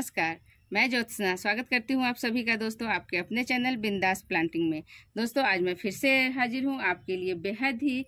नमस्कार मैं ज्योत्सना स्वागत करती हूँ आप सभी का दोस्तों आपके अपने चैनल बिंदास प्लांटिंग में दोस्तों आज मैं फिर से हाजिर हूँ आपके लिए बेहद ही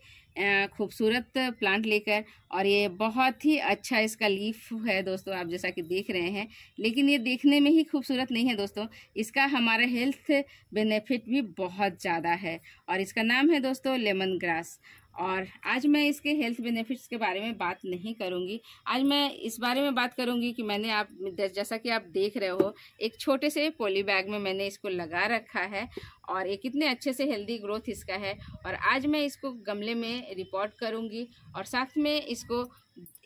खूबसूरत प्लांट लेकर और ये बहुत ही अच्छा इसका लीफ है दोस्तों आप जैसा कि देख रहे हैं लेकिन ये देखने में ही खूबसूरत नहीं है दोस्तों इसका हमारा हेल्थ बेनिफिट भी बहुत ज़्यादा है और इसका नाम है दोस्तों लेमन ग्रास और आज मैं इसके हेल्थ बेनिफिट्स के बारे में बात नहीं करूंगी आज मैं इस बारे में बात करूंगी कि मैंने आप जैसा कि आप देख रहे हो एक छोटे से पोली बैग में मैंने इसको लगा रखा है और ये कितने अच्छे से हेल्दी ग्रोथ इसका है और आज मैं इसको गमले में रिपोर्ट करूँगी और साथ में इसको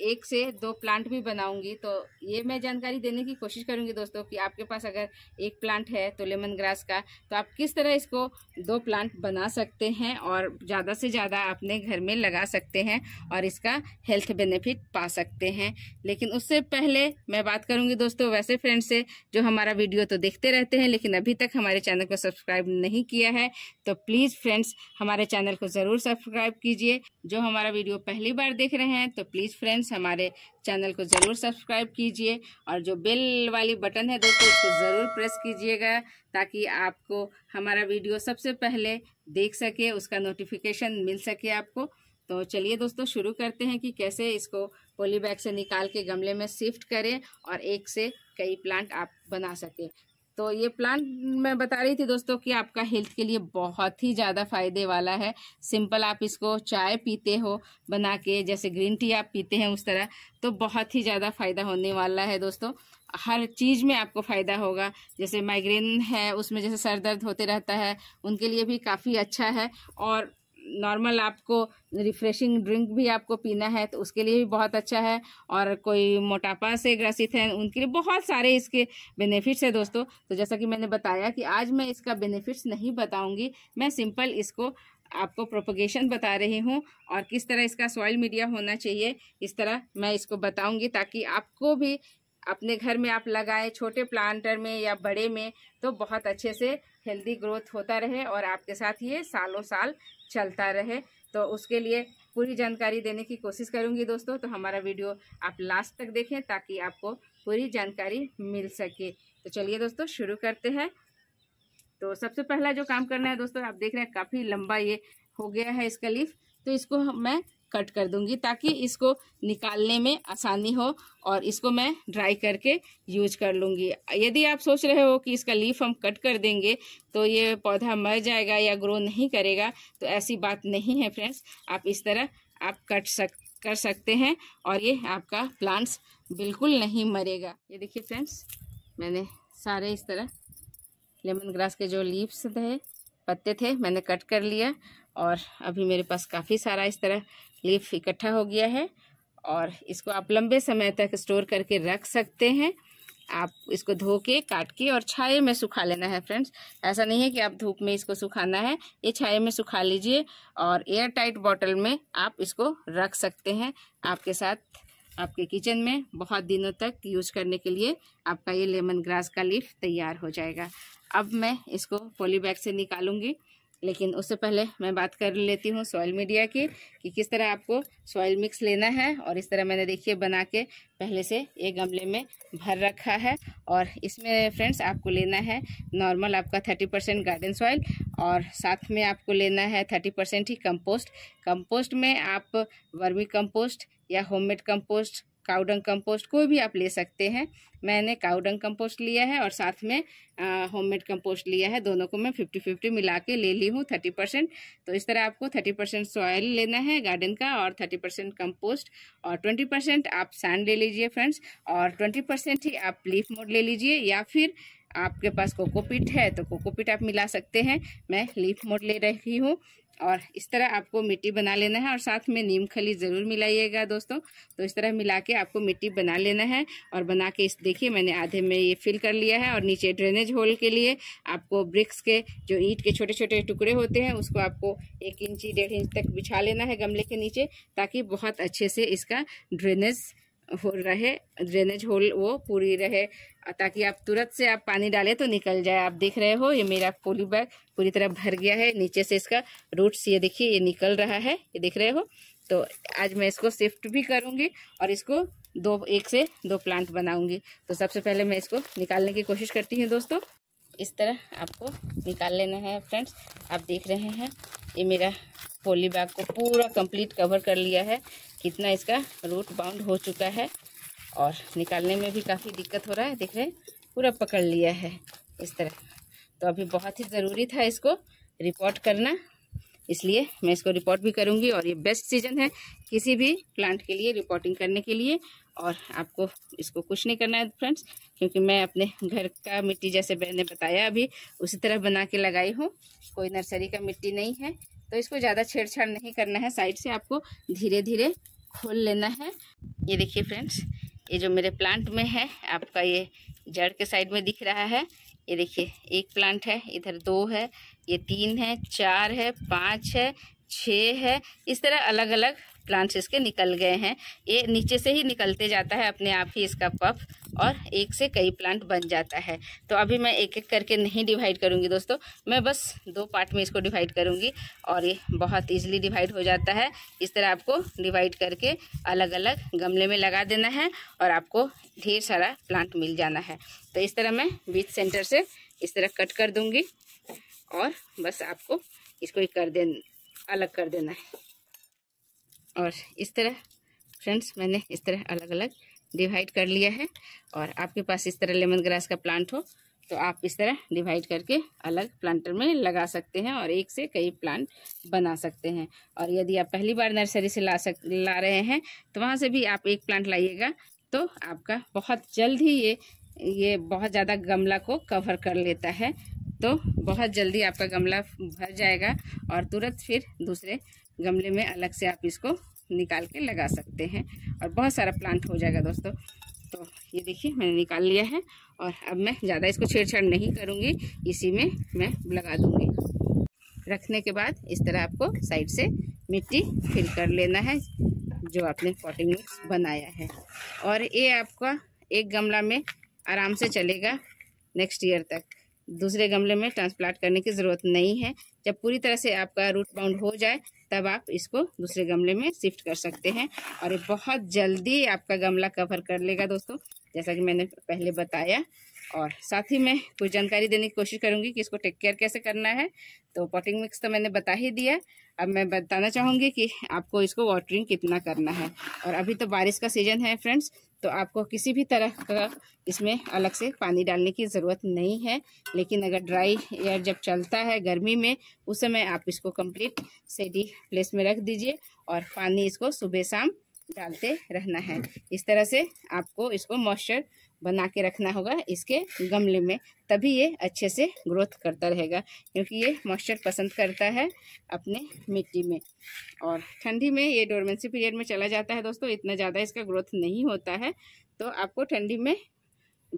एक से दो प्लांट भी बनाऊंगी तो ये मैं जानकारी देने की कोशिश करूंगी दोस्तों कि आपके पास अगर एक प्लांट है तो लेमन ग्रास का तो आप किस तरह इसको दो प्लांट बना सकते हैं और ज़्यादा से ज़्यादा अपने घर में लगा सकते हैं और इसका हेल्थ बेनिफिट पा सकते हैं लेकिन उससे पहले मैं बात करूँगी दोस्तों वैसे फ्रेंड से जो हमारा वीडियो तो देखते रहते हैं लेकिन अभी तक हमारे चैनल को सब्सक्राइब नहीं किया है तो प्लीज़ फ्रेंड्स हमारे चैनल को ज़रूर सब्सक्राइब कीजिए जो हमारा वीडियो पहली बार देख रहे हैं तो प्लीज़ फ्रेंड्स हमारे चैनल को ज़रूर सब्सक्राइब कीजिए और जो बेल वाली बटन है दोस्तों उसको ज़रूर प्रेस कीजिएगा ताकि आपको हमारा वीडियो सबसे पहले देख सके उसका नोटिफिकेशन मिल सके आपको तो चलिए दोस्तों शुरू करते हैं कि कैसे इसको पोली बैग से निकाल के गमले में शिफ्ट करें और एक से कई प्लांट आप बना सकें तो ये प्लांट मैं बता रही थी दोस्तों कि आपका हेल्थ के लिए बहुत ही ज़्यादा फायदे वाला है सिंपल आप इसको चाय पीते हो बना के जैसे ग्रीन टी आप पीते हैं उस तरह तो बहुत ही ज़्यादा फायदा होने वाला है दोस्तों हर चीज़ में आपको फ़ायदा होगा जैसे माइग्रेन है उसमें जैसे सर दर्द होते रहता है उनके लिए भी काफ़ी अच्छा है और नॉर्मल आपको रिफ्रेशिंग ड्रिंक भी आपको पीना है तो उसके लिए भी बहुत अच्छा है और कोई मोटापा से ग्रसित है उनके लिए बहुत सारे इसके बेनिफिट्स है दोस्तों तो जैसा कि मैंने बताया कि आज मैं इसका बेनिफिट्स नहीं बताऊंगी मैं सिंपल इसको आपको प्रोपोगेशन बता रही हूँ और किस तरह इसका सॉइल मीडिया होना चाहिए इस तरह मैं इसको बताऊँगी ताकि आपको भी अपने घर में आप लगाए छोटे प्लांटर में या बड़े में तो बहुत अच्छे से हेल्दी ग्रोथ होता रहे और आपके साथ ये सालों साल चलता रहे तो उसके लिए पूरी जानकारी देने की कोशिश करूँगी दोस्तों तो हमारा वीडियो आप लास्ट तक देखें ताकि आपको पूरी जानकारी मिल सके तो चलिए दोस्तों शुरू करते हैं तो सबसे पहला जो काम करना है दोस्तों आप देख रहे हैं काफ़ी लंबा ये हो गया है इसका लीफ तो इसको मैं कट कर दूंगी ताकि इसको निकालने में आसानी हो और इसको मैं ड्राई करके यूज कर लूँगी यदि आप सोच रहे हो कि इसका लीफ हम कट कर देंगे तो ये पौधा मर जाएगा या ग्रो नहीं करेगा तो ऐसी बात नहीं है फ्रेंड्स आप इस तरह आप कट सक कर सकते हैं और ये आपका प्लांट्स बिल्कुल नहीं मरेगा ये देखिए फ्रेंड्स मैंने सारे इस तरह लेमन ग्रास के जो लीव्स थे पत्ते थे मैंने कट कर लिया और अभी मेरे पास काफ़ी सारा इस तरह लीफ इकट्ठा हो गया है और इसको आप लंबे समय तक स्टोर करके रख सकते हैं आप इसको धो के काट के और छाए में सुखा लेना है फ्रेंड्स ऐसा नहीं है कि आप धूप में इसको सुखाना है ये छाए में सुखा लीजिए और एयर टाइट बॉटल में आप इसको रख सकते हैं आपके साथ आपके किचन में बहुत दिनों तक यूज करने के लिए आपका ये लेमन ग्रास का लीफ तैयार हो जाएगा अब मैं इसको पॉलीबैग से निकालूंगी लेकिन उससे पहले मैं बात कर लेती हूँ सॉइल मीडिया की कि किस तरह आपको सॉइल मिक्स लेना है और इस तरह मैंने देखिए बना के पहले से एक गमले में भर रखा है और इसमें फ्रेंड्स आपको लेना है नॉर्मल आपका थर्टी परसेंट गार्डन सॉइल और साथ में आपको लेना है थर्टी परसेंट ही कंपोस्ट कंपोस्ट में आप वर्मी कंपोस्ट या होममेड कंपोस्ट काउडंग कंपोस्ट कोई भी आप ले सकते हैं मैंने काउडंग कंपोस्ट लिया है और साथ में होममेड कंपोस्ट लिया है दोनों को मैं फिफ्टी फिफ्टी मिला के ले ली हूँ थर्टी परसेंट तो इस तरह आपको थर्टी परसेंट सॉयल लेना है गार्डन का और थर्टी परसेंट कम्पोस्ट और ट्वेंटी परसेंट आप सैंड ले लीजिए फ्रेंड्स और ट्वेंटी परसेंट ही आप लीफ मोड ले लीजिए या फिर आपके पास कोकोपीट है तो कोकोपीट आप मिला सकते हैं मैं लीफ मोड ले रही हूँ और इस तरह आपको मिट्टी बना लेना है और साथ में नीम खली ज़रूर मिलाइएगा दोस्तों तो इस तरह मिला के आपको मिट्टी बना लेना है और बना के इस देखिए मैंने आधे में ये फिल कर लिया है और नीचे ड्रेनेज होल के लिए आपको ब्रिक्स के जो ईट के छोटे छोटे टुकड़े होते हैं उसको आपको एक इंची डेढ़ इंच तक बिछा लेना है गमले के नीचे ताकि बहुत अच्छे से इसका ड्रेनेज होल रहे ड्रेनेज होल वो पूरी रहे ताकि आप तुरंत से आप पानी डालें तो निकल जाए आप देख रहे हो ये मेरा पोली बैग पूरी तरह भर गया है नीचे से इसका रूट्स ये देखिए ये निकल रहा है ये देख रहे हो तो आज मैं इसको शिफ्ट भी करूँगी और इसको दो एक से दो प्लांट बनाऊँगी तो सबसे पहले मैं इसको निकालने की कोशिश करती हूँ दोस्तों इस तरह आपको निकाल लेना है फ्रेंड्स आप देख रहे हैं ये मेरा पोली बैग को पूरा कंप्लीट कवर कर लिया है कितना इसका रूट बाउंड हो चुका है और निकालने में भी काफ़ी दिक्कत हो रहा है देख रहे पूरा पकड़ लिया है इस तरह तो अभी बहुत ही ज़रूरी था इसको रिपोर्ट करना इसलिए मैं इसको रिपोर्ट भी करूँगी और ये बेस्ट सीजन है किसी भी प्लांट के लिए रिपोर्टिंग करने के लिए और आपको इसको कुछ नहीं करना है फ्रेंड्स क्योंकि मैं अपने घर का मिट्टी जैसे मैंने बताया अभी उसी तरह बना के लगाई हूँ कोई नर्सरी का मिट्टी नहीं है तो इसको ज़्यादा छेड़छाड़ नहीं करना है साइड से आपको धीरे धीरे खोल लेना है ये देखिए फ्रेंड्स ये जो मेरे प्लांट में है आपका ये जड़ के साइड में दिख रहा है ये देखिए एक प्लांट है इधर दो है ये तीन है चार है पाँच है छः है इस तरह अलग अलग प्लांट्स इसके निकल गए हैं ये नीचे से ही निकलते जाता है अपने आप ही इसका पफ और एक से कई प्लांट बन जाता है तो अभी मैं एक एक करके नहीं डिवाइड करूँगी दोस्तों मैं बस दो पार्ट में इसको डिवाइड करूंगी और ये बहुत ईजिली डिवाइड हो जाता है इस तरह आपको डिवाइड करके अलग अलग गमले में लगा देना है और आपको ढेर सारा प्लांट मिल जाना है तो इस तरह मैं बीच सेंटर से इस तरह कट कर दूँगी और बस आपको इसको कर दे अलग कर देना है और इस तरह फ्रेंड्स मैंने इस तरह अलग अलग डिवाइड कर लिया है और आपके पास इस तरह लेमन ग्रास का प्लांट हो तो आप इस तरह डिवाइड करके अलग प्लांटर में लगा सकते हैं और एक से कई प्लांट बना सकते हैं और यदि आप पहली बार नर्सरी से ला सक ला रहे हैं तो वहाँ से भी आप एक प्लांट लाइएगा तो आपका बहुत जल्द ही ये ये बहुत ज़्यादा गमला को कवर कर लेता है तो बहुत जल्दी आपका गमला भर जाएगा और तुरंत फिर दूसरे गमले में अलग से आप इसको निकाल के लगा सकते हैं और बहुत सारा प्लांट हो जाएगा दोस्तों तो ये देखिए मैंने निकाल लिया है और अब मैं ज़्यादा इसको छेड़छाड़ नहीं करूँगी इसी में मैं लगा दूँगी रखने के बाद इस तरह आपको साइड से मिट्टी फिल कर लेना है जो आपने पॉटिंग मिक्स बनाया है और ये आपका एक गमला में आराम से चलेगा नेक्स्ट ईयर तक दूसरे गमले में ट्रांसप्लांट करने की ज़रूरत नहीं है जब पूरी तरह से आपका रूट बाउंड हो जाए तब आप इसको दूसरे गमले में शिफ्ट कर सकते हैं और ये बहुत जल्दी आपका गमला कवर कर लेगा दोस्तों जैसा कि मैंने पहले बताया और साथ ही मैं कुछ जानकारी देने की कोशिश करूंगी कि इसको टेक केयर कैसे करना है तो पॉटिंग मिक्स तो मैंने बता ही दिया अब मैं बताना चाहूँगी कि आपको इसको वाटरिंग कितना करना है और अभी तो बारिश का सीजन है फ्रेंड्स तो आपको किसी भी तरह का इसमें अलग से पानी डालने की ज़रूरत नहीं है लेकिन अगर ड्राई एयर जब चलता है गर्मी में उस समय आप इसको कंप्लीट सेडी प्लेस में रख दीजिए और पानी इसको सुबह शाम डालते रहना है इस तरह से आपको इसको मॉइस्चर बना के रखना होगा इसके गमले में तभी ये अच्छे से ग्रोथ करता रहेगा क्योंकि ये मॉइस्चर पसंद करता है अपने मिट्टी में और ठंडी में ये डोरमेंसी पीरियड में चला जाता है दोस्तों इतना ज़्यादा इसका ग्रोथ नहीं होता है तो आपको ठंडी में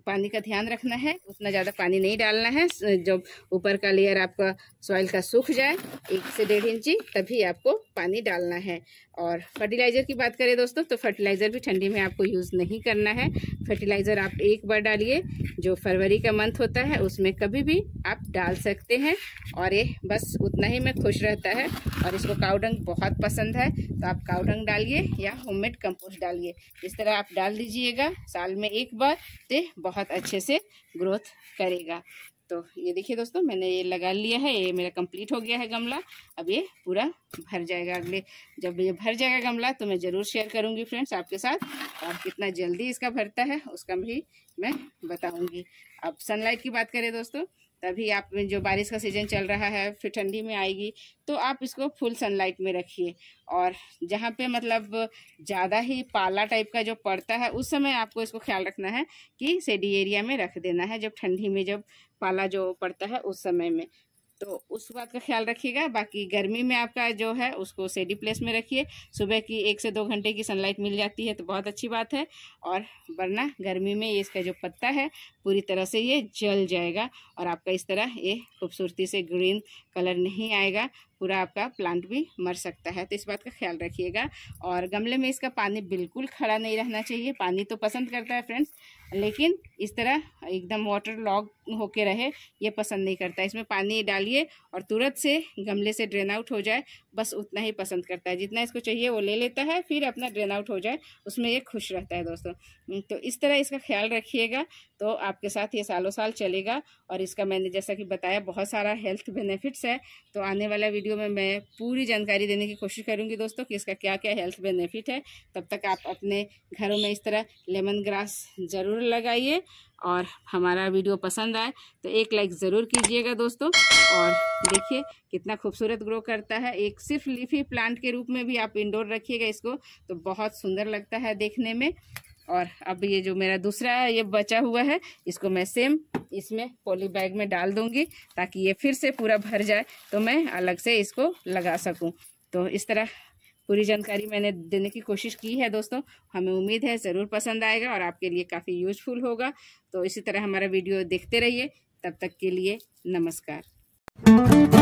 पानी का ध्यान रखना है उतना ज़्यादा पानी नहीं डालना है जब ऊपर का लेयर आपका सॉइल का सूख जाए एक से डेढ़ इंची तभी आपको पानी डालना है और फर्टिलाइज़र की बात करें दोस्तों तो फर्टिलाइज़र भी ठंडी में आपको यूज़ नहीं करना है फर्टिलाइज़र आप एक बार डालिए जो फरवरी का मंथ होता है उसमें कभी भी आप डाल सकते हैं और ये बस उतना ही में खुश रहता है और इसको काउडंग बहुत पसंद है तो आप काउडंग डालिए या होममेड कंपोस्ट डालिए इस तरह आप डाल दीजिएगा साल में एक बार तो बहुत अच्छे से ग्रोथ करेगा तो ये देखिए दोस्तों मैंने ये लगा लिया है ये मेरा कंप्लीट हो गया है गमला अब ये पूरा भर जाएगा अगले जब ये भर जाएगा गमला तो मैं ज़रूर शेयर करूंगी फ्रेंड्स आपके साथ और कितना जल्दी इसका भरता है उसका भी मैं बताऊँगी अब सनलाइट की बात करें दोस्तों तभी आप जो बारिश का सीज़न चल रहा है फिर ठंडी में आएगी तो आप इसको फुल सनलाइट में रखिए और जहाँ पे मतलब ज़्यादा ही पाला टाइप का जो पड़ता है उस समय आपको इसको ख्याल रखना है कि सेडी एरिया में रख देना है जब ठंडी में जब पाला जो पड़ता है उस समय में तो उस बात का ख्याल रखिएगा बाकी गर्मी में आपका जो है उसको सेडी प्लेस में रखिए सुबह की एक से दो घंटे की सनलाइट मिल जाती है तो बहुत अच्छी बात है और वरना गर्मी में ये इसका जो पत्ता है पूरी तरह से ये जल जाएगा और आपका इस तरह ये खूबसूरती से ग्रीन कलर नहीं आएगा पूरा आपका प्लांट भी मर सकता है तो इस बात का ख्याल रखिएगा और गमले में इसका पानी बिल्कुल खड़ा नहीं रहना चाहिए पानी तो पसंद करता है फ्रेंड्स लेकिन इस तरह एकदम वाटर लॉग होके रहे ये पसंद नहीं करता इसमें पानी डालिए और तुरंत से गमले से ड्रेन आउट हो जाए बस उतना ही पसंद करता है जितना इसको चाहिए वो ले लेता है फिर अपना ड्रेन आउट हो जाए उसमें ये खुश रहता है दोस्तों तो इस तरह इसका ख्याल रखिएगा तो आपके साथ ये सालों साल चलेगा और इसका मैंने जैसा कि बताया बहुत सारा हेल्थ बेनिफिट्स है तो आने वाला वीडियो में मैं पूरी जानकारी देने की कोशिश करूँगी दोस्तों कि इसका क्या क्या हेल्थ बेनिफिट है तब तक आप अपने घरों में इस तरह लेमन ग्रास ज़रूर लगाइए और हमारा वीडियो पसंद आए तो एक लाइक ज़रूर कीजिएगा दोस्तों और देखिए कितना खूबसूरत ग्रो करता है एक सिर्फ लीफी प्लांट के रूप में भी आप इंडोर रखिएगा इसको तो बहुत सुंदर लगता है देखने में और अब ये जो मेरा दूसरा ये बचा हुआ है इसको मैं सेम इसमें पॉली बैग में डाल दूंगी ताकि ये फिर से पूरा भर जाए तो मैं अलग से इसको लगा सकूं तो इस तरह पूरी जानकारी मैंने देने की कोशिश की है दोस्तों हमें उम्मीद है ज़रूर पसंद आएगा और आपके लिए काफ़ी यूजफुल होगा तो इसी तरह हमारा वीडियो देखते रहिए तब तक के लिए नमस्कार